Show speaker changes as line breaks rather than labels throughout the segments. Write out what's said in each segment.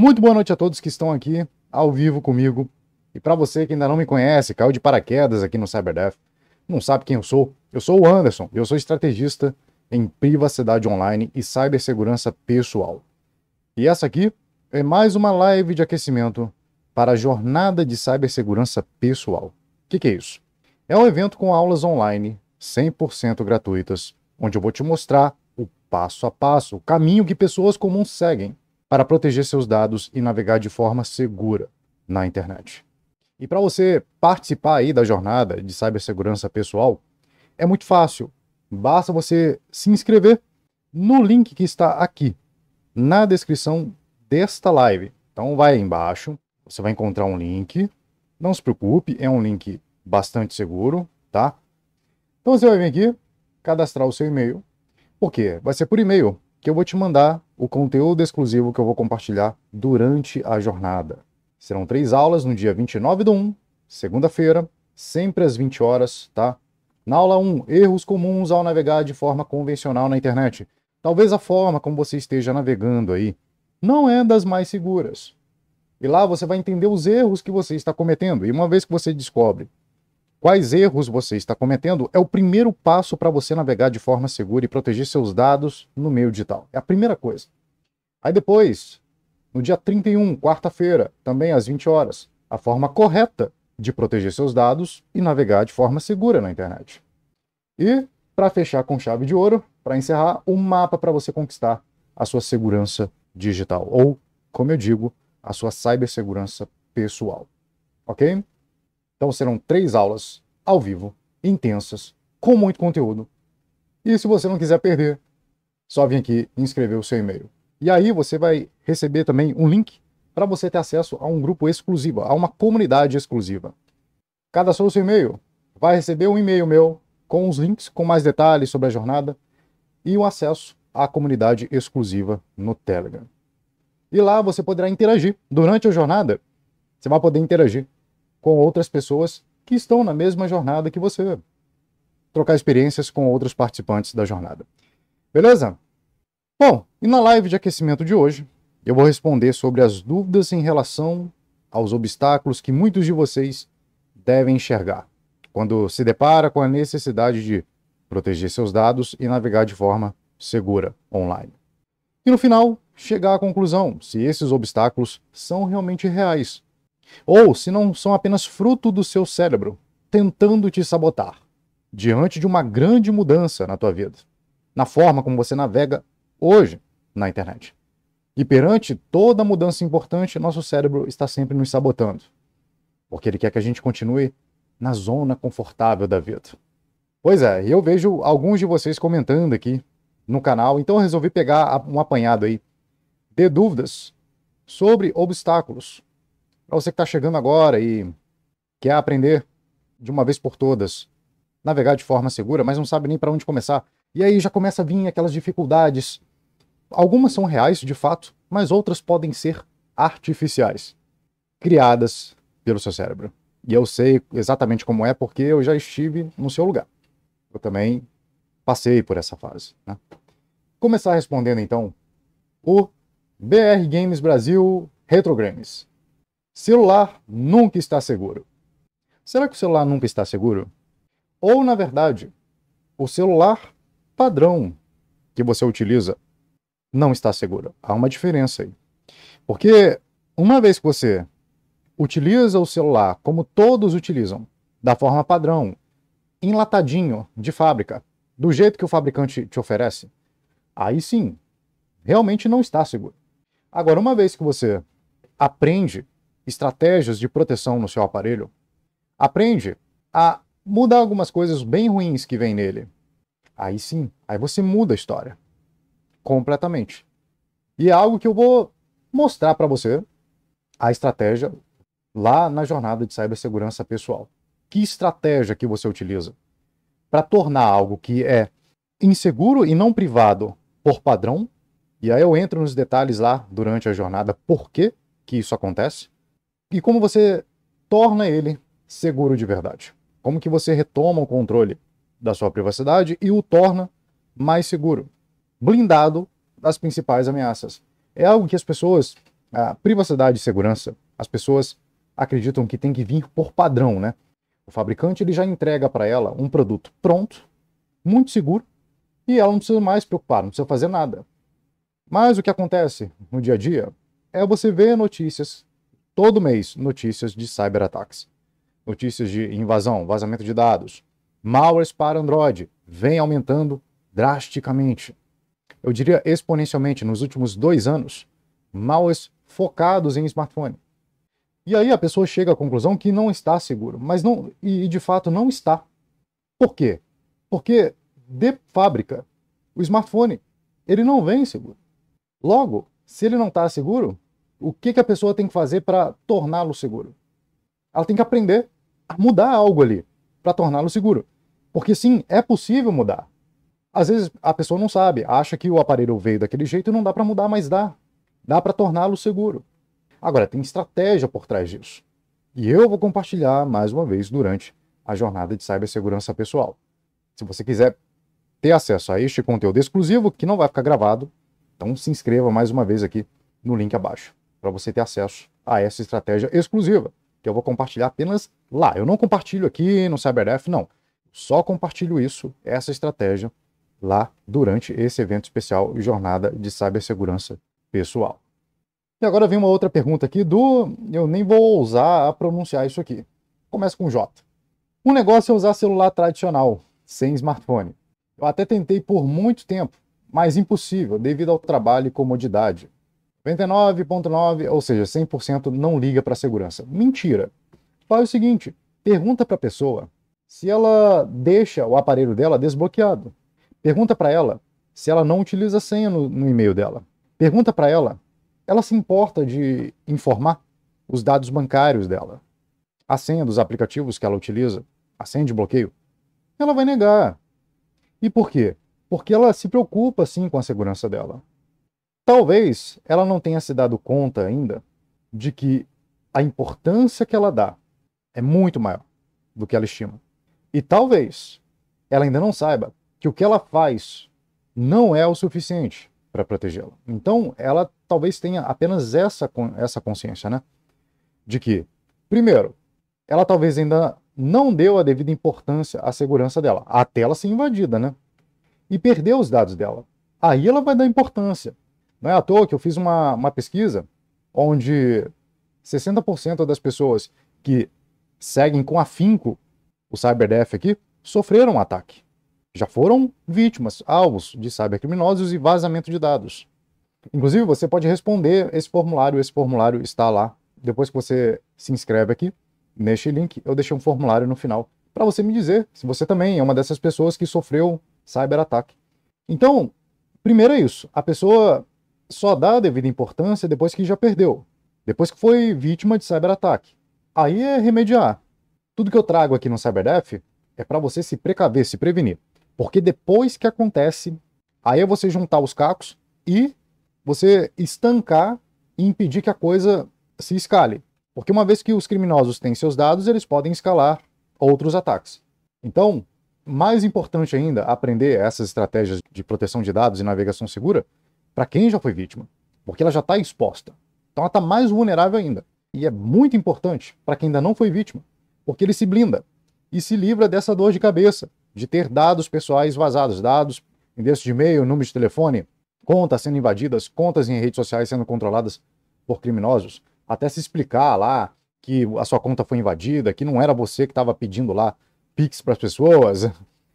Muito boa noite a todos que estão aqui ao vivo comigo. E para você que ainda não me conhece, caiu de paraquedas aqui no CyberDev, não sabe quem eu sou, eu sou o Anderson, eu sou estrategista em privacidade online e cibersegurança pessoal. E essa aqui é mais uma live de aquecimento para a jornada de cibersegurança pessoal. O que, que é isso? É um evento com aulas online 100% gratuitas, onde eu vou te mostrar o passo a passo, o caminho que pessoas comuns seguem para proteger seus dados e navegar de forma segura na internet. E para você participar aí da jornada de cibersegurança pessoal, é muito fácil. Basta você se inscrever no link que está aqui na descrição desta live. Então vai aí embaixo, você vai encontrar um link. Não se preocupe, é um link bastante seguro, tá? Então você vai vir aqui, cadastrar o seu e-mail. Por quê? Vai ser por e-mail que eu vou te mandar o conteúdo exclusivo que eu vou compartilhar durante a jornada. Serão três aulas no dia 29 do 1, segunda-feira, sempre às 20 horas, tá? Na aula 1, erros comuns ao navegar de forma convencional na internet. Talvez a forma como você esteja navegando aí não é das mais seguras. E lá você vai entender os erros que você está cometendo. E uma vez que você descobre Quais erros você está cometendo é o primeiro passo para você navegar de forma segura e proteger seus dados no meio digital. É a primeira coisa. Aí depois, no dia 31, quarta-feira, também às 20 horas, a forma correta de proteger seus dados e navegar de forma segura na internet. E, para fechar com chave de ouro, para encerrar, um mapa para você conquistar a sua segurança digital, ou, como eu digo, a sua cibersegurança pessoal. Ok? Então serão três aulas ao vivo, intensas, com muito conteúdo. E se você não quiser perder, só vem aqui e inscrever o seu e-mail. E aí você vai receber também um link para você ter acesso a um grupo exclusivo, a uma comunidade exclusiva. Cada seu e-mail, vai receber um e-mail meu com os links, com mais detalhes sobre a jornada e o acesso à comunidade exclusiva no Telegram. E lá você poderá interagir durante a jornada. Você vai poder interagir com outras pessoas que estão na mesma jornada que você. Trocar experiências com outros participantes da jornada. Beleza? Bom, e na live de aquecimento de hoje, eu vou responder sobre as dúvidas em relação aos obstáculos que muitos de vocês devem enxergar quando se depara com a necessidade de proteger seus dados e navegar de forma segura online. E no final, chegar à conclusão se esses obstáculos são realmente reais ou se não são apenas fruto do seu cérebro tentando te sabotar diante de uma grande mudança na tua vida, na forma como você navega hoje na internet. E perante toda mudança importante, nosso cérebro está sempre nos sabotando, porque ele quer que a gente continue na zona confortável da vida. Pois é, eu vejo alguns de vocês comentando aqui no canal, então eu resolvi pegar um apanhado aí de dúvidas sobre obstáculos para você que está chegando agora e quer aprender de uma vez por todas, navegar de forma segura, mas não sabe nem para onde começar. E aí já começa a vir aquelas dificuldades. Algumas são reais, de fato, mas outras podem ser artificiais, criadas pelo seu cérebro. E eu sei exatamente como é porque eu já estive no seu lugar. Eu também passei por essa fase. Né? Começar respondendo então o BR Games Brasil Retro Games. Celular nunca está seguro. Será que o celular nunca está seguro? Ou, na verdade, o celular padrão que você utiliza não está seguro? Há uma diferença aí. Porque uma vez que você utiliza o celular como todos utilizam, da forma padrão, enlatadinho, de fábrica, do jeito que o fabricante te oferece, aí sim, realmente não está seguro. Agora, uma vez que você aprende estratégias de proteção no seu aparelho, aprende a mudar algumas coisas bem ruins que vem nele. Aí sim, aí você muda a história completamente. E é algo que eu vou mostrar para você a estratégia lá na jornada de cibersegurança pessoal. Que estratégia que você utiliza para tornar algo que é inseguro e não privado por padrão? E aí eu entro nos detalhes lá durante a jornada por que que isso acontece e como você torna ele seguro de verdade. Como que você retoma o controle da sua privacidade e o torna mais seguro, blindado das principais ameaças. É algo que as pessoas, a privacidade e segurança, as pessoas acreditam que tem que vir por padrão, né? O fabricante ele já entrega para ela um produto pronto, muito seguro, e ela não precisa mais se preocupar, não precisa fazer nada. Mas o que acontece no dia a dia é você ver notícias todo mês notícias de cyberataques, notícias de invasão, vazamento de dados, malwares para Android vem aumentando drasticamente. Eu diria exponencialmente nos últimos dois anos, malwares focados em smartphone. E aí a pessoa chega à conclusão que não está seguro, mas não e de fato não está. Por quê? Porque de fábrica o smartphone ele não vem seguro. Logo, se ele não está seguro, o que, que a pessoa tem que fazer para torná-lo seguro? Ela tem que aprender a mudar algo ali para torná-lo seguro. Porque sim, é possível mudar. Às vezes a pessoa não sabe, acha que o aparelho veio daquele jeito e não dá para mudar, mas dá. Dá para torná-lo seguro. Agora, tem estratégia por trás disso. E eu vou compartilhar mais uma vez durante a jornada de cibersegurança pessoal. Se você quiser ter acesso a este conteúdo exclusivo, que não vai ficar gravado, então se inscreva mais uma vez aqui no link abaixo para você ter acesso a essa estratégia exclusiva, que eu vou compartilhar apenas lá. Eu não compartilho aqui no CyberDef, não. Só compartilho isso, essa estratégia, lá durante esse evento especial Jornada de Cibersegurança Pessoal. E agora vem uma outra pergunta aqui do. Eu nem vou ousar a pronunciar isso aqui. Começa com J. Um negócio é usar celular tradicional, sem smartphone. Eu até tentei por muito tempo, mas impossível devido ao trabalho e comodidade. 99,9%, ou seja, 100% não liga para a segurança. Mentira. Faz o seguinte, pergunta para a pessoa se ela deixa o aparelho dela desbloqueado. Pergunta para ela se ela não utiliza senha no, no e-mail dela. Pergunta para ela, ela se importa de informar os dados bancários dela, a senha dos aplicativos que ela utiliza, a senha de bloqueio. Ela vai negar. E por quê? Porque ela se preocupa sim com a segurança dela. Talvez ela não tenha se dado conta ainda de que a importância que ela dá é muito maior do que ela estima. E talvez ela ainda não saiba que o que ela faz não é o suficiente para protegê-la. Então, ela talvez tenha apenas essa, essa consciência, né? De que, primeiro, ela talvez ainda não deu a devida importância à segurança dela, até ela ser invadida, né? E perder os dados dela. Aí ela vai dar importância. Não é à toa que eu fiz uma, uma pesquisa onde 60% das pessoas que seguem com afinco o CyberDef aqui sofreram um ataque. Já foram vítimas, alvos de cybercriminosos e vazamento de dados. Inclusive, você pode responder esse formulário. Esse formulário está lá. Depois que você se inscreve aqui, neste link, eu deixei um formulário no final para você me dizer se você também é uma dessas pessoas que sofreu cyberataque. Então, primeiro é isso. A pessoa só dá a devida importância depois que já perdeu, depois que foi vítima de cyberataque. Aí é remediar. Tudo que eu trago aqui no CyberDef é para você se precaver, se prevenir. Porque depois que acontece, aí é você juntar os cacos e você estancar e impedir que a coisa se escale. Porque uma vez que os criminosos têm seus dados, eles podem escalar outros ataques. Então, mais importante ainda aprender essas estratégias de proteção de dados e navegação segura para quem já foi vítima, porque ela já está exposta. Então ela está mais vulnerável ainda. E é muito importante para quem ainda não foi vítima, porque ele se blinda e se livra dessa dor de cabeça, de ter dados pessoais vazados, dados, endereço de e-mail, número de telefone, contas sendo invadidas, contas em redes sociais sendo controladas por criminosos, até se explicar lá que a sua conta foi invadida, que não era você que estava pedindo lá pix para as pessoas.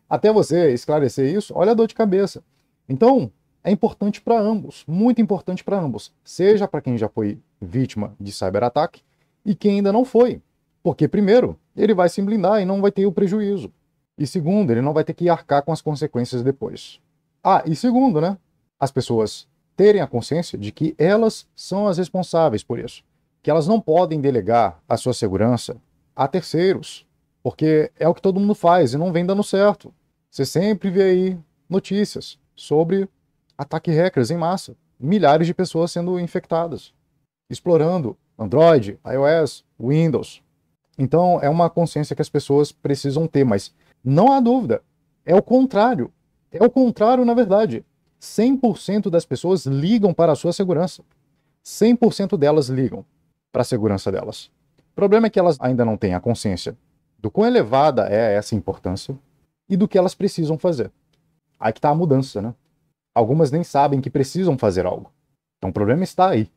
Até você esclarecer isso, olha a dor de cabeça. Então, é importante para ambos, muito importante para ambos, seja para quem já foi vítima de cyberataque e quem ainda não foi. Porque, primeiro, ele vai se blindar e não vai ter o prejuízo. E segundo, ele não vai ter que arcar com as consequências depois. Ah, e segundo, né? As pessoas terem a consciência de que elas são as responsáveis por isso. Que elas não podem delegar a sua segurança a terceiros. Porque é o que todo mundo faz e não vem dando certo. Você sempre vê aí notícias sobre ataque hackers em massa, milhares de pessoas sendo infectadas, explorando Android, iOS, Windows. Então é uma consciência que as pessoas precisam ter, mas não há dúvida, é o contrário. É o contrário, na verdade. 100% das pessoas ligam para a sua segurança. 100% delas ligam para a segurança delas. O problema é que elas ainda não têm a consciência do quão elevada é essa importância e do que elas precisam fazer. Aí que está a mudança, né? Algumas nem sabem que precisam fazer algo. Então o problema está aí.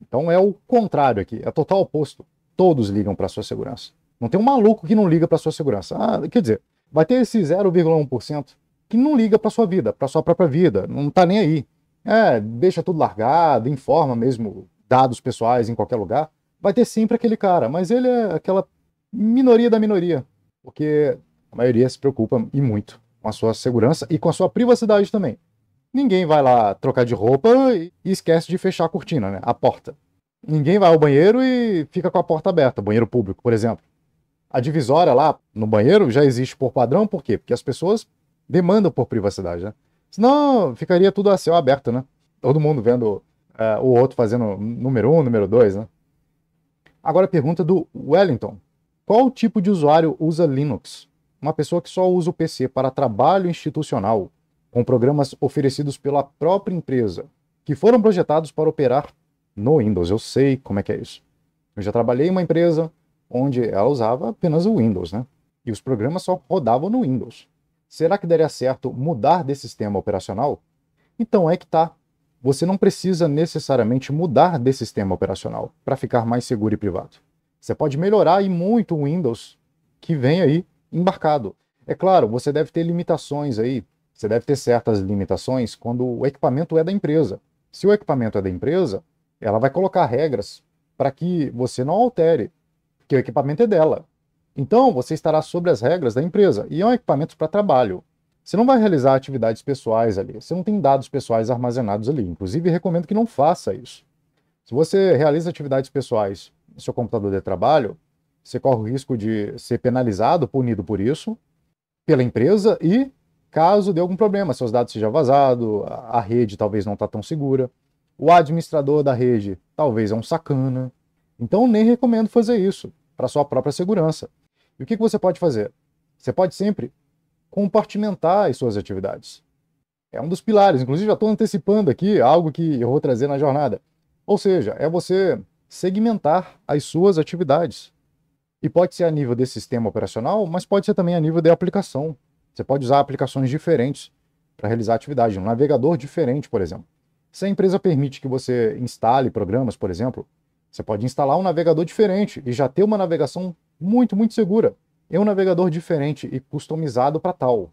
Então é o contrário aqui, é o total oposto. Todos ligam para a sua segurança. Não tem um maluco que não liga para a sua segurança. Ah, quer dizer, vai ter esse 0,1% que não liga para sua vida, para sua própria vida, não está nem aí. É, deixa tudo largado, informa mesmo dados pessoais em qualquer lugar. Vai ter sempre aquele cara, mas ele é aquela minoria da minoria, porque a maioria se preocupa e muito com a sua segurança e com a sua privacidade também. Ninguém vai lá trocar de roupa e esquece de fechar a cortina, né? A porta. Ninguém vai ao banheiro e fica com a porta aberta, banheiro público, por exemplo. A divisória lá no banheiro já existe por padrão, por quê? Porque as pessoas demandam por privacidade, né? Senão ficaria tudo a céu aberto, né? Todo mundo vendo é, o outro fazendo número um, número dois, né? Agora a pergunta do Wellington. Qual tipo de usuário usa Linux? Uma pessoa que só usa o PC para trabalho institucional com programas oferecidos pela própria empresa, que foram projetados para operar no Windows. Eu sei como é que é isso. Eu já trabalhei em uma empresa onde ela usava apenas o Windows, né? E os programas só rodavam no Windows. Será que daria certo mudar desse sistema operacional? Então é que tá. Você não precisa necessariamente mudar desse sistema operacional para ficar mais seguro e privado. Você pode melhorar e muito o Windows que vem aí embarcado. É claro, você deve ter limitações aí você deve ter certas limitações quando o equipamento é da empresa. Se o equipamento é da empresa, ela vai colocar regras para que você não altere, porque o equipamento é dela. Então, você estará sobre as regras da empresa e é um equipamento para trabalho. Você não vai realizar atividades pessoais ali, você não tem dados pessoais armazenados ali. Inclusive, recomendo que não faça isso. Se você realiza atividades pessoais no seu computador de trabalho, você corre o risco de ser penalizado, punido por isso, pela empresa e caso dê algum problema, seus dados sejam vazados, a rede talvez não está tão segura, o administrador da rede talvez é um sacana. Então nem recomendo fazer isso para sua própria segurança. E o que, que você pode fazer? Você pode sempre compartimentar as suas atividades. É um dos pilares, inclusive já estou antecipando aqui algo que eu vou trazer na jornada. Ou seja, é você segmentar as suas atividades. E pode ser a nível desse sistema operacional, mas pode ser também a nível da aplicação. Você pode usar aplicações diferentes para realizar atividade, um navegador diferente, por exemplo. Se a empresa permite que você instale programas, por exemplo, você pode instalar um navegador diferente e já ter uma navegação muito, muito segura. É um navegador diferente e customizado para tal,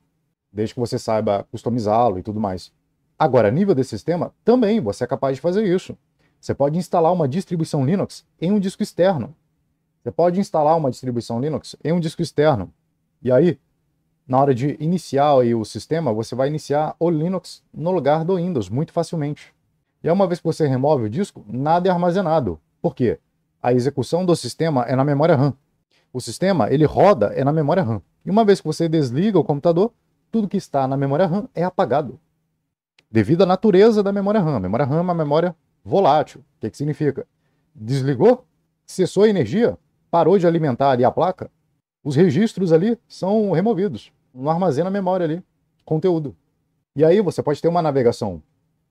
desde que você saiba customizá-lo e tudo mais. Agora, a nível desse sistema, também você é capaz de fazer isso. Você pode instalar uma distribuição Linux em um disco externo. Você pode instalar uma distribuição Linux em um disco externo. E aí, na hora de iniciar o sistema, você vai iniciar o Linux no lugar do Windows, muito facilmente. E uma vez que você remove o disco, nada é armazenado. Por quê? A execução do sistema é na memória RAM. O sistema, ele roda é na memória RAM. E uma vez que você desliga o computador, tudo que está na memória RAM é apagado. Devido à natureza da memória RAM. A memória RAM é uma memória volátil. O que, que significa? Desligou, cessou a energia, parou de alimentar ali a placa, os registros ali são removidos. Não armazena memória ali, conteúdo. E aí você pode ter uma navegação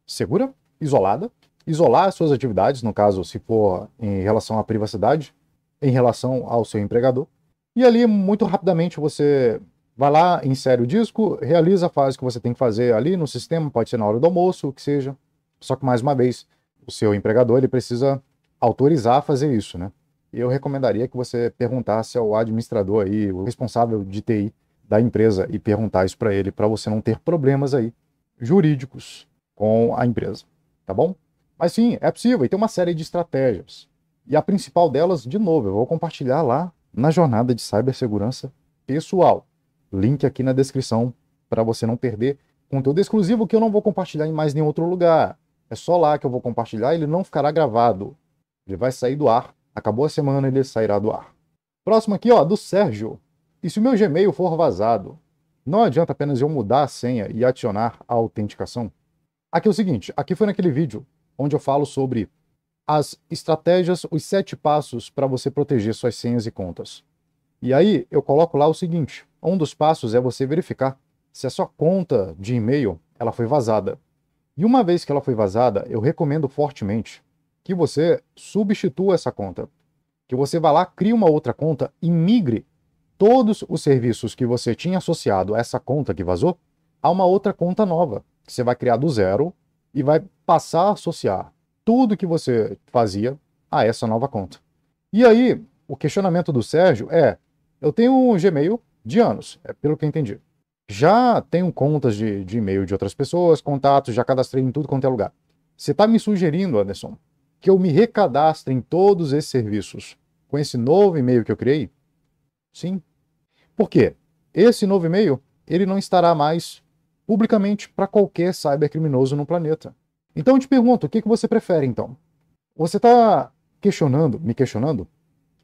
segura, isolada, isolar as suas atividades, no caso, se for em relação à privacidade, em relação ao seu empregador. E ali, muito rapidamente, você vai lá, insere o disco, realiza a fase que você tem que fazer ali no sistema, pode ser na hora do almoço, o que seja. Só que, mais uma vez, o seu empregador ele precisa autorizar a fazer isso, né? eu recomendaria que você perguntasse ao administrador aí, o responsável de TI da empresa e perguntar isso para ele, para você não ter problemas aí jurídicos com a empresa, tá bom? Mas sim, é possível e tem uma série de estratégias. E a principal delas, de novo, eu vou compartilhar lá na jornada de cibersegurança pessoal. Link aqui na descrição para você não perder conteúdo exclusivo que eu não vou compartilhar em mais nenhum outro lugar. É só lá que eu vou compartilhar, ele não ficará gravado. Ele vai sair do ar Acabou a semana, ele sairá do ar. Próximo aqui, ó, do Sérgio. E se o meu Gmail for vazado, não adianta apenas eu mudar a senha e acionar a autenticação? Aqui é o seguinte, aqui foi naquele vídeo onde eu falo sobre as estratégias, os sete passos para você proteger suas senhas e contas. E aí eu coloco lá o seguinte, um dos passos é você verificar se a sua conta de e-mail ela foi vazada. E uma vez que ela foi vazada, eu recomendo fortemente que você substitua essa conta. Que você vá lá, crie uma outra conta e migre todos os serviços que você tinha associado a essa conta que vazou a uma outra conta nova, que você vai criar do zero e vai passar a associar tudo que você fazia a essa nova conta. E aí, o questionamento do Sérgio é: eu tenho um Gmail de anos, é pelo que eu entendi. Já tenho contas de, de e-mail de outras pessoas, contatos, já cadastrei em tudo quanto é lugar. Você está me sugerindo, Anderson, que eu me recadastre em todos esses serviços com esse novo e-mail que eu criei? Sim. Por quê? Esse novo e-mail, ele não estará mais publicamente para qualquer cybercriminoso no planeta. Então eu te pergunto, o que, que você prefere então? Você está questionando, me questionando,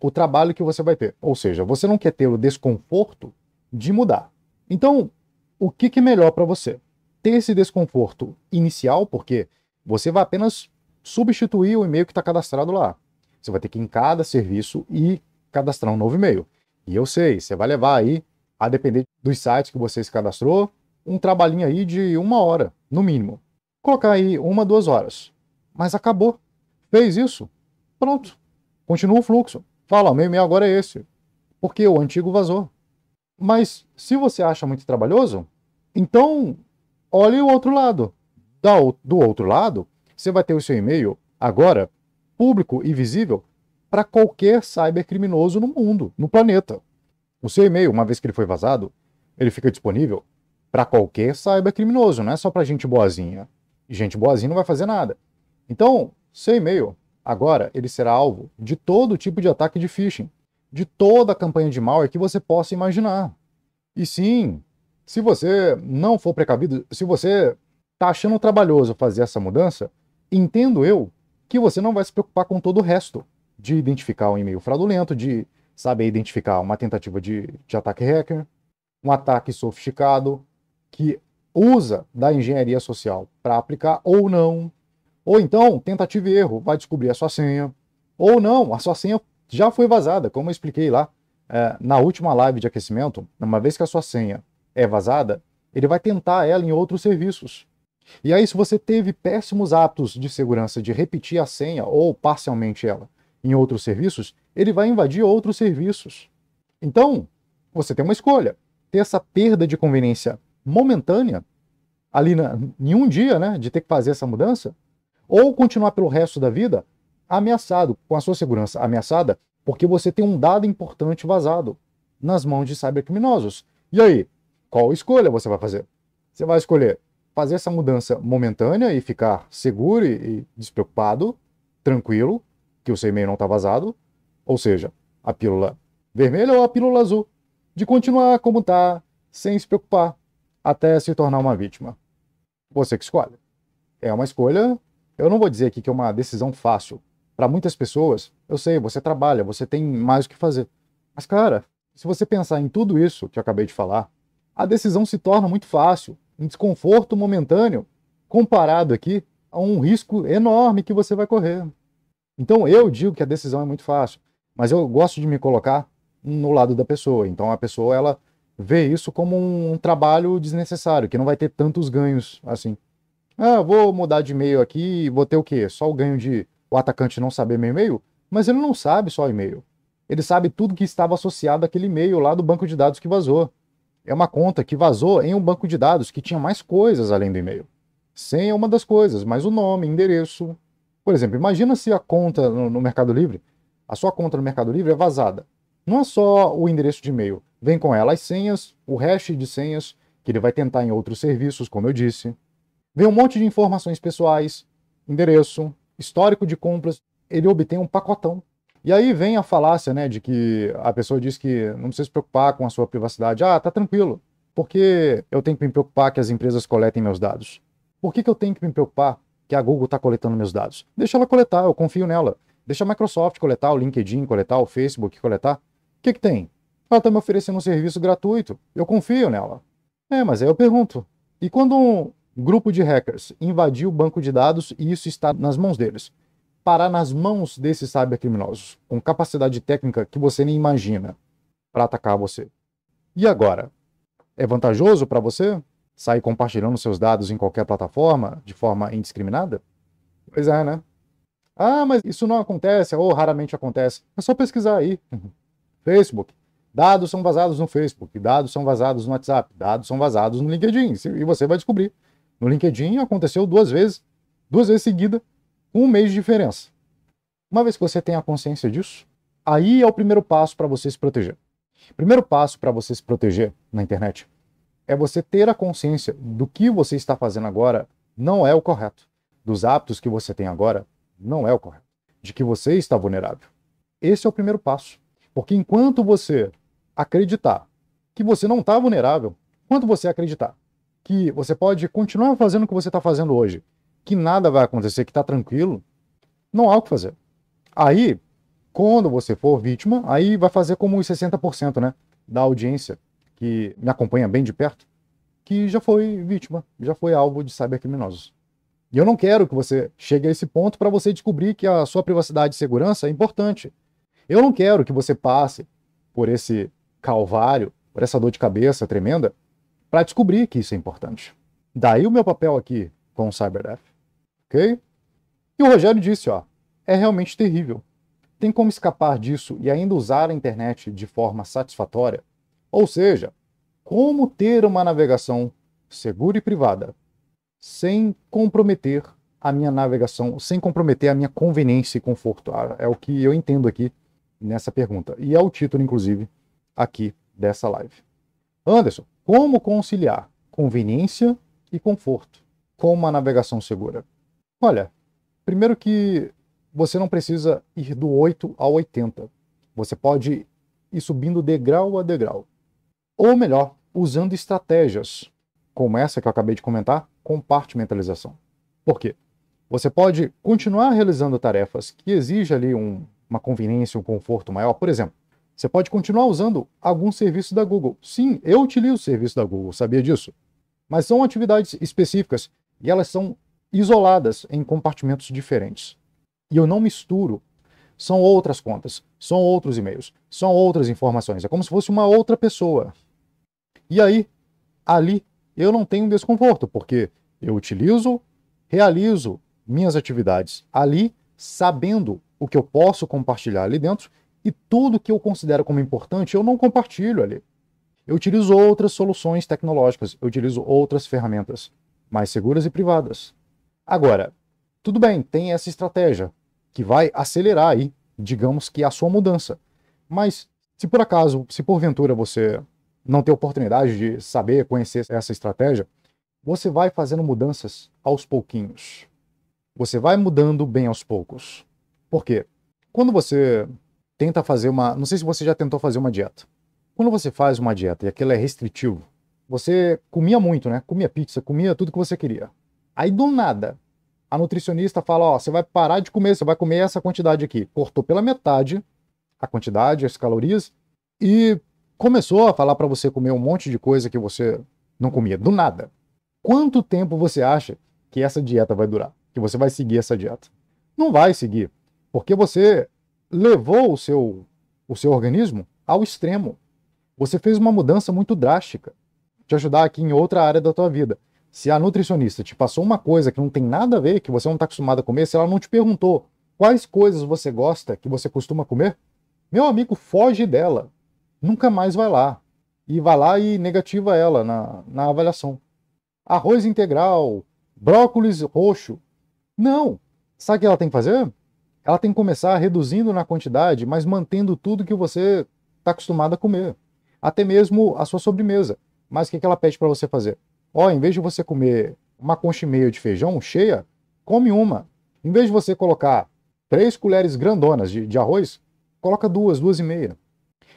o trabalho que você vai ter. Ou seja, você não quer ter o desconforto de mudar. Então, o que, que é melhor para você? Ter esse desconforto inicial, porque você vai apenas substituir o e-mail que está cadastrado lá. Você vai ter que ir em cada serviço e cadastrar um novo e-mail. E eu sei, você vai levar aí, a depender dos sites que você se cadastrou, um trabalhinho aí de uma hora, no mínimo. Colocar aí uma, duas horas. Mas acabou. Fez isso, pronto. Continua o fluxo. Fala, meu e-mail agora é esse. Porque o antigo vazou. Mas se você acha muito trabalhoso, então olhe o outro lado. do outro lado, você vai ter o seu e-mail agora público e visível para qualquer cybercriminoso no mundo, no planeta. O seu e-mail, uma vez que ele foi vazado, ele fica disponível para qualquer cybercriminoso, não é só para gente boazinha. Gente boazinha não vai fazer nada. Então, seu e-mail agora ele será alvo de todo tipo de ataque de phishing, de toda a campanha de malware que você possa imaginar. E sim, se você não for precavido, se você está achando trabalhoso fazer essa mudança, entendo eu que você não vai se preocupar com todo o resto de identificar um e-mail fraudulento, de saber identificar uma tentativa de, de ataque hacker, um ataque sofisticado que usa da engenharia social para aplicar ou não, ou então tentativa e erro, vai descobrir a sua senha, ou não, a sua senha já foi vazada, como eu expliquei lá é, na última live de aquecimento, uma vez que a sua senha é vazada, ele vai tentar ela em outros serviços. E aí, se você teve péssimos hábitos de segurança de repetir a senha ou parcialmente ela em outros serviços, ele vai invadir outros serviços. Então, você tem uma escolha: ter essa perda de conveniência momentânea, ali na, em um dia, né, de ter que fazer essa mudança, ou continuar pelo resto da vida ameaçado, com a sua segurança ameaçada, porque você tem um dado importante vazado nas mãos de cybercriminosos. E aí, qual escolha você vai fazer? Você vai escolher fazer essa mudança momentânea e ficar seguro e, e despreocupado, tranquilo, que o seu e-mail não está vazado, ou seja, a pílula vermelha ou a pílula azul, de continuar como está, sem se preocupar, até se tornar uma vítima. Você que escolhe. É uma escolha, eu não vou dizer aqui que é uma decisão fácil. Para muitas pessoas, eu sei, você trabalha, você tem mais o que fazer. Mas, cara, se você pensar em tudo isso que eu acabei de falar, a decisão se torna muito fácil um desconforto momentâneo comparado aqui a um risco enorme que você vai correr. Então eu digo que a decisão é muito fácil, mas eu gosto de me colocar no lado da pessoa. Então a pessoa ela vê isso como um trabalho desnecessário, que não vai ter tantos ganhos assim. Ah, vou mudar de e-mail aqui, vou ter o quê? Só o ganho de o atacante não saber meu e-mail? Mas ele não sabe só e-mail. Ele sabe tudo que estava associado àquele e-mail lá do banco de dados que vazou é uma conta que vazou em um banco de dados que tinha mais coisas além do e-mail. Senha é uma das coisas, mas o nome, endereço. Por exemplo, imagina se a conta no, no Mercado Livre, a sua conta no Mercado Livre é vazada. Não é só o endereço de e-mail, vem com ela as senhas, o hash de senhas, que ele vai tentar em outros serviços, como eu disse. Vem um monte de informações pessoais, endereço, histórico de compras. Ele obtém um pacotão e aí vem a falácia, né, de que a pessoa diz que não precisa se preocupar com a sua privacidade. Ah, tá tranquilo. Porque eu tenho que me preocupar que as empresas coletem meus dados? Por que, que eu tenho que me preocupar que a Google está coletando meus dados? Deixa ela coletar, eu confio nela. Deixa a Microsoft coletar, o LinkedIn coletar, o Facebook coletar. O que, que tem? Ela está me oferecendo um serviço gratuito. Eu confio nela. É, mas aí eu pergunto. E quando um grupo de hackers invadiu o banco de dados e isso está nas mãos deles? parar nas mãos desses cybercriminosos, com capacidade técnica que você nem imagina para atacar você. E agora? É vantajoso para você sair compartilhando seus dados em qualquer plataforma de forma indiscriminada? Pois é, né? Ah, mas isso não acontece, ou raramente acontece. É só pesquisar aí. Uhum. Facebook. Dados são vazados no Facebook, dados são vazados no WhatsApp, dados são vazados no LinkedIn. E você vai descobrir. No LinkedIn aconteceu duas vezes, duas vezes seguida, um mês de diferença. Uma vez que você tem a consciência disso, aí é o primeiro passo para você se proteger. Primeiro passo para você se proteger na internet é você ter a consciência do que você está fazendo agora não é o correto, dos hábitos que você tem agora não é o correto, de que você está vulnerável. Esse é o primeiro passo. Porque enquanto você acreditar que você não está vulnerável, enquanto você acreditar que você pode continuar fazendo o que você está fazendo hoje que nada vai acontecer, que está tranquilo, não há o que fazer. Aí, quando você for vítima, aí vai fazer como os 60% né, da audiência que me acompanha bem de perto, que já foi vítima, já foi alvo de cybercriminosos. E eu não quero que você chegue a esse ponto para você descobrir que a sua privacidade e segurança é importante. Eu não quero que você passe por esse calvário, por essa dor de cabeça tremenda, para descobrir que isso é importante. Daí o meu papel aqui com o CyberDef ok? E o Rogério disse, ó, é realmente terrível. Tem como escapar disso e ainda usar a internet de forma satisfatória? Ou seja, como ter uma navegação segura e privada sem comprometer a minha navegação, sem comprometer a minha conveniência e conforto? Ah, é o que eu entendo aqui nessa pergunta. E é o título, inclusive, aqui dessa live. Anderson, como conciliar conveniência e conforto com uma navegação segura? Olha, primeiro que você não precisa ir do 8 ao 80. Você pode ir subindo degrau a degrau. Ou melhor, usando estratégias, como essa que eu acabei de comentar, compartimentalização. Por quê? Você pode continuar realizando tarefas que exigem ali um, uma conveniência, um conforto maior. Por exemplo, você pode continuar usando algum serviço da Google. Sim, eu utilizo o serviço da Google, sabia disso? Mas são atividades específicas e elas são isoladas em compartimentos diferentes. E eu não misturo. São outras contas, são outros e-mails, são outras informações. É como se fosse uma outra pessoa. E aí, ali, eu não tenho desconforto, porque eu utilizo, realizo minhas atividades ali, sabendo o que eu posso compartilhar ali dentro e tudo que eu considero como importante eu não compartilho ali. Eu utilizo outras soluções tecnológicas, eu utilizo outras ferramentas mais seguras e privadas. Agora, tudo bem, tem essa estratégia que vai acelerar aí, digamos que a sua mudança. Mas se por acaso, se porventura você não ter oportunidade de saber, conhecer essa estratégia, você vai fazendo mudanças aos pouquinhos. Você vai mudando bem aos poucos. Por quê? Quando você tenta fazer uma. Não sei se você já tentou fazer uma dieta. Quando você faz uma dieta e aquilo é restritivo, você comia muito, né? Comia pizza, comia tudo que você queria. Aí do nada, a nutricionista fala: ó, você vai parar de comer, você vai comer essa quantidade aqui. Cortou pela metade a quantidade, as calorias, e começou a falar para você comer um monte de coisa que você não comia. Do nada. Quanto tempo você acha que essa dieta vai durar? Que você vai seguir essa dieta? Não vai seguir, porque você levou o seu, o seu organismo ao extremo. Você fez uma mudança muito drástica. Te ajudar aqui em outra área da tua vida. Se a nutricionista te passou uma coisa que não tem nada a ver, que você não está acostumado a comer, se ela não te perguntou quais coisas você gosta, que você costuma comer, meu amigo, foge dela. Nunca mais vai lá. E vai lá e negativa ela na, na avaliação. Arroz integral, brócolis roxo. Não! Sabe o que ela tem que fazer? Ela tem que começar reduzindo na quantidade, mas mantendo tudo que você está acostumado a comer. Até mesmo a sua sobremesa. Mas o que ela pede para você fazer? Ó, em vez de você comer uma concha e meia de feijão cheia, come uma. Em vez de você colocar três colheres grandonas de, de arroz, coloca duas, duas e meia.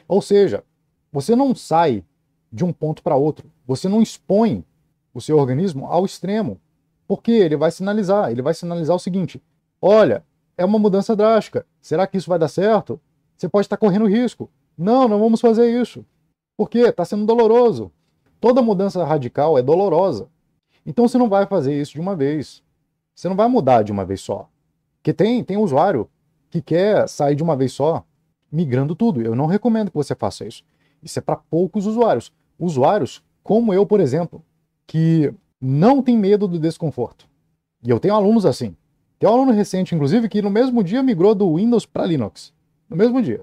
Ou seja, você não sai de um ponto para outro. Você não expõe o seu organismo ao extremo, porque ele vai sinalizar, ele vai sinalizar o seguinte: olha, é uma mudança drástica. Será que isso vai dar certo? Você pode estar correndo risco. Não, não vamos fazer isso. Por quê? Está sendo doloroso. Toda mudança radical é dolorosa. Então você não vai fazer isso de uma vez. Você não vai mudar de uma vez só. Porque tem, tem usuário que quer sair de uma vez só, migrando tudo. Eu não recomendo que você faça isso. Isso é para poucos usuários. Usuários como eu, por exemplo, que não tem medo do desconforto. E eu tenho alunos assim. Tem um aluno recente, inclusive, que no mesmo dia migrou do Windows para Linux. No mesmo dia.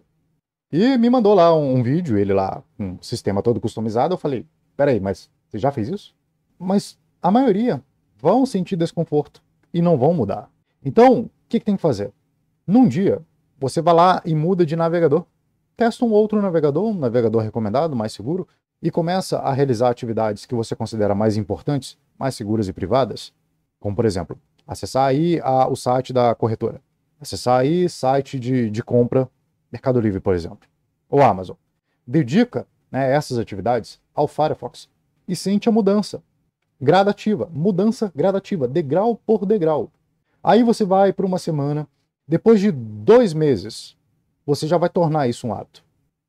E me mandou lá um, um vídeo, ele lá, um sistema todo customizado. Eu falei, Peraí, mas você já fez isso? Mas a maioria vão sentir desconforto e não vão mudar. Então, o que, que tem que fazer? Num dia, você vai lá e muda de navegador. Testa um outro navegador, um navegador recomendado, mais seguro, e começa a realizar atividades que você considera mais importantes, mais seguras e privadas. Como, por exemplo, acessar aí a, o site da corretora. Acessar aí site de, de compra, Mercado Livre, por exemplo, ou Amazon. Dedica né, essas atividades ao Firefox. E sente a mudança gradativa, mudança gradativa, degrau por degrau. Aí você vai para uma semana, depois de dois meses, você já vai tornar isso um hábito.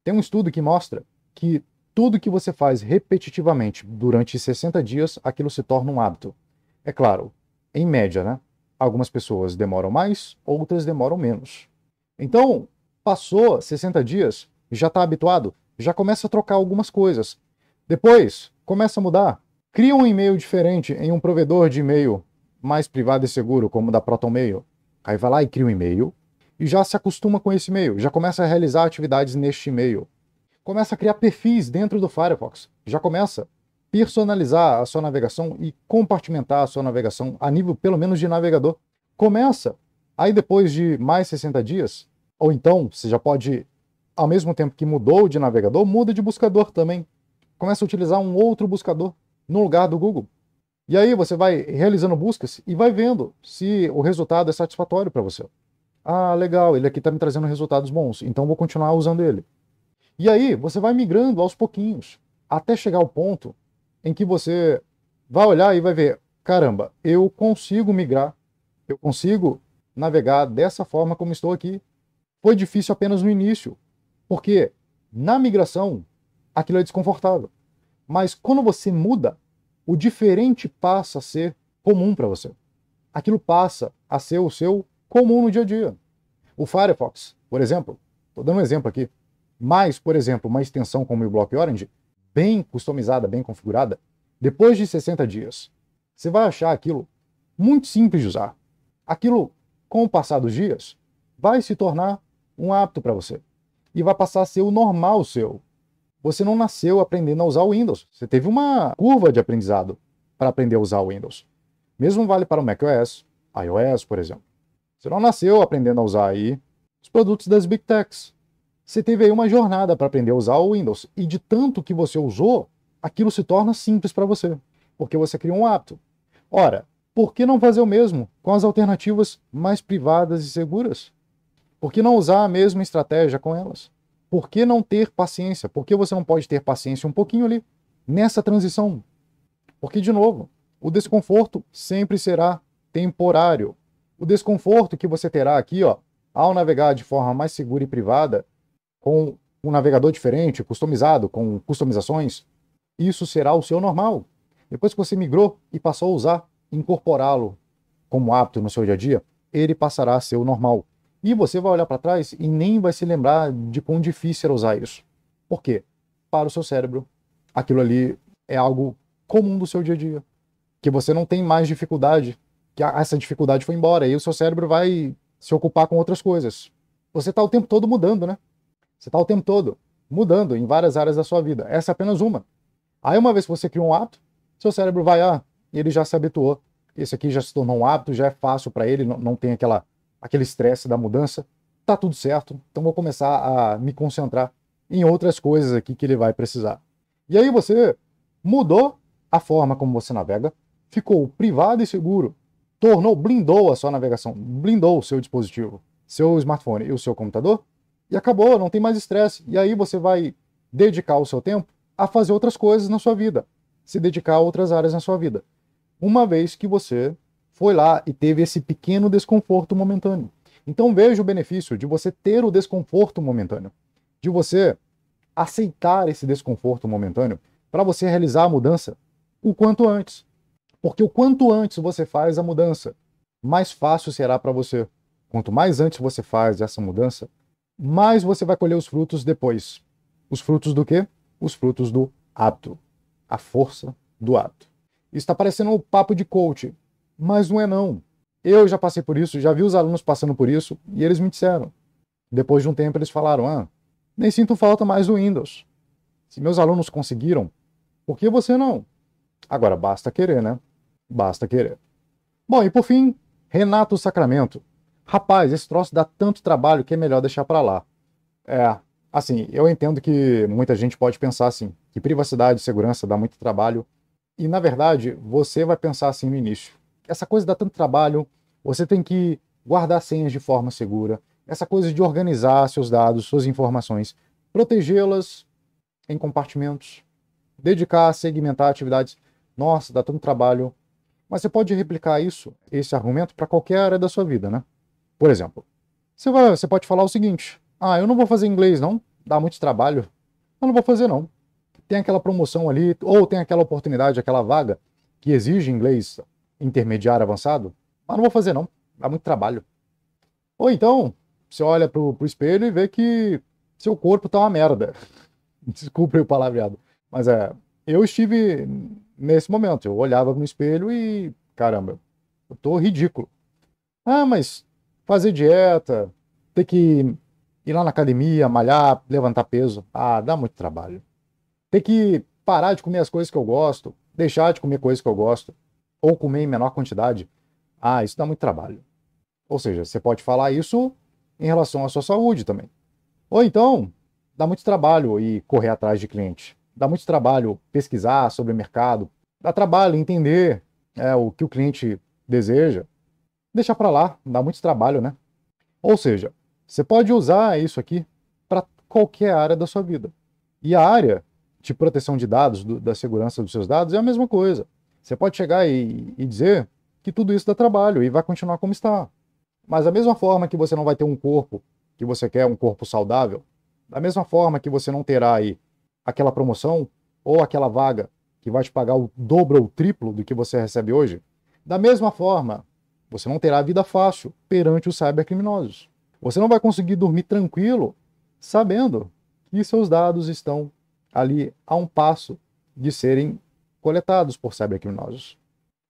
Tem um estudo que mostra que tudo que você faz repetitivamente durante 60 dias, aquilo se torna um hábito. É claro, em média, né? Algumas pessoas demoram mais, outras demoram menos. Então, passou 60 dias, já está habituado, já começa a trocar algumas coisas. Depois, começa a mudar. Cria um e-mail diferente em um provedor de e-mail mais privado e seguro, como o da ProtonMail. Aí vai lá e cria um e-mail e já se acostuma com esse e-mail, já começa a realizar atividades neste e-mail. Começa a criar perfis dentro do Firefox, já começa a personalizar a sua navegação e compartimentar a sua navegação a nível pelo menos de navegador. Começa, aí depois de mais 60 dias, ou então você já pode, ao mesmo tempo que mudou de navegador, muda de buscador também começa a utilizar um outro buscador no lugar do Google. E aí você vai realizando buscas e vai vendo se o resultado é satisfatório para você. Ah, legal, ele aqui está me trazendo resultados bons, então vou continuar usando ele. E aí você vai migrando aos pouquinhos, até chegar ao ponto em que você vai olhar e vai ver, caramba, eu consigo migrar, eu consigo navegar dessa forma como estou aqui. Foi difícil apenas no início, porque na migração aquilo é desconfortável. Mas quando você muda, o diferente passa a ser comum para você. Aquilo passa a ser o seu comum no dia a dia. O Firefox, por exemplo, estou dando um exemplo aqui, mas, por exemplo, uma extensão como o Block Orange, bem customizada, bem configurada, depois de 60 dias, você vai achar aquilo muito simples de usar. Aquilo, com o passar dos dias, vai se tornar um hábito para você e vai passar a ser o normal seu. Você não nasceu aprendendo a usar o Windows. Você teve uma curva de aprendizado para aprender a usar o Windows. Mesmo vale para o macOS, iOS, por exemplo. Você não nasceu aprendendo a usar aí os produtos das Big Techs. Você teve aí uma jornada para aprender a usar o Windows. E de tanto que você usou, aquilo se torna simples para você, porque você criou um hábito. Ora, por que não fazer o mesmo com as alternativas mais privadas e seguras? Por que não usar a mesma estratégia com elas? Por que não ter paciência? Por que você não pode ter paciência um pouquinho ali nessa transição? Porque, de novo, o desconforto sempre será temporário. O desconforto que você terá aqui, ó, ao navegar de forma mais segura e privada, com um navegador diferente, customizado, com customizações, isso será o seu normal. Depois que você migrou e passou a usar, incorporá-lo como hábito no seu dia a dia, ele passará a ser o normal. E você vai olhar para trás e nem vai se lembrar de quão difícil era usar isso. Por quê? Para o seu cérebro, aquilo ali é algo comum do seu dia a dia. Que você não tem mais dificuldade, que essa dificuldade foi embora. E o seu cérebro vai se ocupar com outras coisas. Você está o tempo todo mudando, né? Você está o tempo todo mudando em várias áreas da sua vida. Essa é apenas uma. Aí, uma vez que você cria um hábito, seu cérebro vai, ah, ele já se habituou. Esse aqui já se tornou um hábito, já é fácil para ele, não, não tem aquela aquele estresse da mudança, tá tudo certo. Então vou começar a me concentrar em outras coisas aqui que ele vai precisar. E aí você mudou a forma como você navega, ficou privado e seguro, tornou, blindou a sua navegação, blindou o seu dispositivo, seu smartphone e o seu computador, e acabou, não tem mais estresse. E aí você vai dedicar o seu tempo a fazer outras coisas na sua vida, se dedicar a outras áreas na sua vida. Uma vez que você foi lá e teve esse pequeno desconforto momentâneo. Então veja o benefício de você ter o desconforto momentâneo, de você aceitar esse desconforto momentâneo para você realizar a mudança o quanto antes. Porque o quanto antes você faz a mudança, mais fácil será para você. Quanto mais antes você faz essa mudança, mais você vai colher os frutos depois. Os frutos do quê? Os frutos do ato, A força do ato. Isso está parecendo um papo de coach, mas não é não. Eu já passei por isso, já vi os alunos passando por isso, e eles me disseram. Depois de um tempo, eles falaram: Ah, nem sinto falta mais do Windows. Se meus alunos conseguiram, por que você não? Agora, basta querer, né? Basta querer. Bom, e por fim, Renato Sacramento. Rapaz, esse troço dá tanto trabalho que é melhor deixar para lá. É, assim, eu entendo que muita gente pode pensar assim, que privacidade e segurança dá muito trabalho. E, na verdade, você vai pensar assim no início essa coisa dá tanto trabalho, você tem que guardar senhas de forma segura, essa coisa de organizar seus dados, suas informações, protegê-las em compartimentos, dedicar, segmentar atividades. Nossa, dá tanto trabalho. Mas você pode replicar isso, esse argumento, para qualquer área da sua vida, né? Por exemplo, você, vai, você pode falar o seguinte: ah, eu não vou fazer inglês, não, dá muito trabalho. Eu não vou fazer, não. Tem aquela promoção ali, ou tem aquela oportunidade, aquela vaga que exige inglês intermediário avançado? Mas ah, não vou fazer, não. Dá muito trabalho. Ou então, você olha pro, pro espelho e vê que seu corpo tá uma merda. Desculpa o palavreado. Mas é, eu estive nesse momento. Eu olhava no espelho e, caramba, eu tô ridículo. Ah, mas fazer dieta, ter que ir lá na academia, malhar, levantar peso. Ah, dá muito trabalho. Ter que parar de comer as coisas que eu gosto, deixar de comer coisas que eu gosto ou comer em menor quantidade, ah, isso dá muito trabalho. Ou seja, você pode falar isso em relação à sua saúde também. Ou então, dá muito trabalho e correr atrás de cliente. Dá muito trabalho pesquisar sobre o mercado. Dá trabalho entender é, o que o cliente deseja. Deixar para lá, dá muito trabalho, né? Ou seja, você pode usar isso aqui para qualquer área da sua vida. E a área de proteção de dados, do, da segurança dos seus dados, é a mesma coisa. Você pode chegar e, e dizer que tudo isso dá trabalho e vai continuar como está. Mas da mesma forma que você não vai ter um corpo que você quer, um corpo saudável, da mesma forma que você não terá aí aquela promoção ou aquela vaga que vai te pagar o dobro ou o triplo do que você recebe hoje, da mesma forma, você não terá vida fácil perante os cybercriminosos. Você não vai conseguir dormir tranquilo sabendo que seus dados estão ali a um passo de serem coletados por cybercriminosos.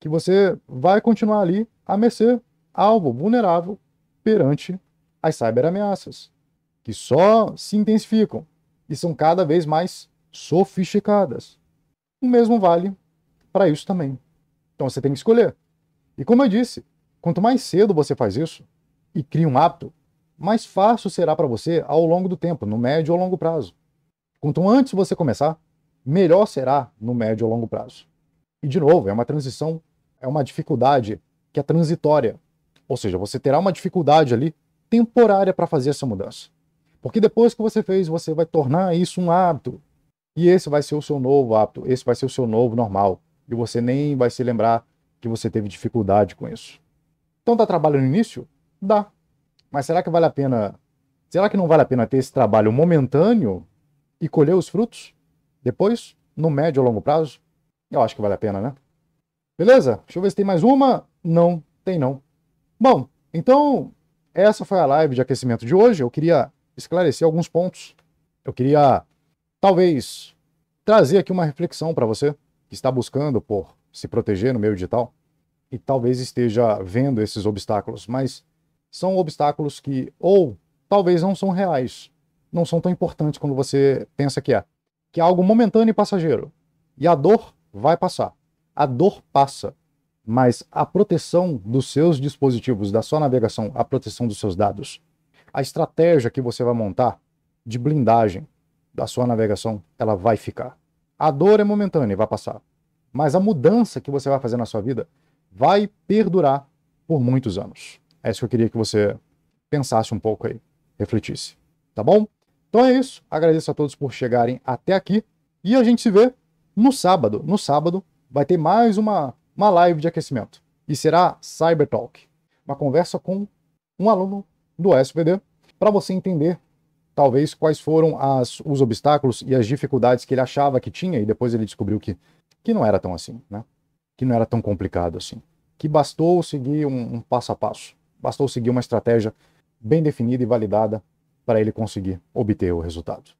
Que você vai continuar ali a mercê, alvo vulnerável perante as cyberameaças, que só se intensificam e são cada vez mais sofisticadas. O mesmo vale para isso também. Então você tem que escolher. E como eu disse, quanto mais cedo você faz isso e cria um hábito, mais fácil será para você ao longo do tempo, no médio ou longo prazo. Quanto antes você começar, melhor será no médio ou longo prazo. E, de novo, é uma transição, é uma dificuldade que é transitória. Ou seja, você terá uma dificuldade ali temporária para fazer essa mudança. Porque depois que você fez, você vai tornar isso um hábito. E esse vai ser o seu novo hábito, esse vai ser o seu novo normal. E você nem vai se lembrar que você teve dificuldade com isso. Então dá tá trabalho no início? Dá. Mas será que vale a pena? Será que não vale a pena ter esse trabalho momentâneo e colher os frutos? Depois, no médio ou longo prazo, eu acho que vale a pena, né? Beleza? Deixa eu ver se tem mais uma. Não, tem não. Bom, então essa foi a live de aquecimento de hoje. Eu queria esclarecer alguns pontos. Eu queria talvez trazer aqui uma reflexão para você que está buscando por se proteger no meio digital e talvez esteja vendo esses obstáculos, mas são obstáculos que ou talvez não são reais, não são tão importantes quando você pensa que é que é algo momentâneo e passageiro. E a dor vai passar. A dor passa. Mas a proteção dos seus dispositivos, da sua navegação, a proteção dos seus dados, a estratégia que você vai montar de blindagem da sua navegação, ela vai ficar. A dor é momentânea e vai passar. Mas a mudança que você vai fazer na sua vida vai perdurar por muitos anos. É isso que eu queria que você pensasse um pouco aí, refletisse. Tá bom? Então é isso. Agradeço a todos por chegarem até aqui. E a gente se vê no sábado. No sábado vai ter mais uma, uma live de aquecimento. E será Cyber Talk, uma conversa com um aluno do SPD para você entender talvez quais foram as, os obstáculos e as dificuldades que ele achava que tinha e depois ele descobriu que, que não era tão assim, né? Que não era tão complicado assim. Que bastou seguir um, um passo a passo, bastou seguir uma estratégia bem definida e validada para ele conseguir obter o resultado.